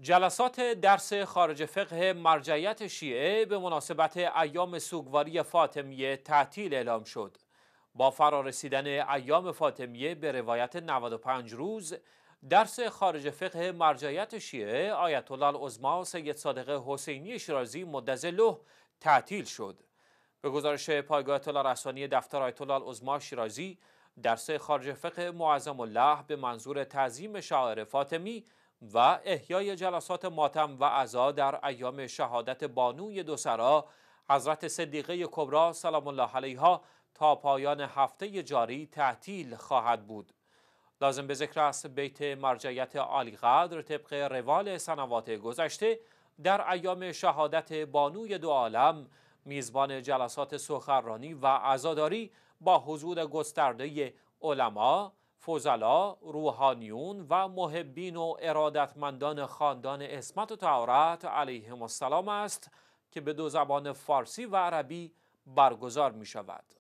جلسات درس خارج فقه مرجعیت شیعه به مناسبت ایام سوگواری فاطمیه تعطیل اعلام شد. با فرارسیدن ایام فاطمیه به روایت 95 روز، درس خارج فقه مرجعیت شیعه آیت الله العظما سید صادق حسینی شیرازی مدظله تعطیل شد. به گزارش پایگاه اطلاع رسانی دفتر آیت الله العظما شیرازی، درس خارج فقه معظم الله به منظور تعظیم شاعر فاطمی و احیای جلسات ماتم و عزا در ایام شهادت بانوی دوسرا حضرت صدیقه کبرا سلام الله علیها تا پایان هفته جاری تعطیل خواهد بود لازم به ذکر است بیت مرجعیت عالیقدر طبق روال سنوات گذشته در ایام شهادت بانوی دو عالم میزبان جلسات سخنرانی و عزاداری با حضور گسترده علما فوزلا، روحانیون و محبین و ارادتمندان خاندان اسمت و تعارت علیهم السلام است که به دو زبان فارسی و عربی برگزار می شود.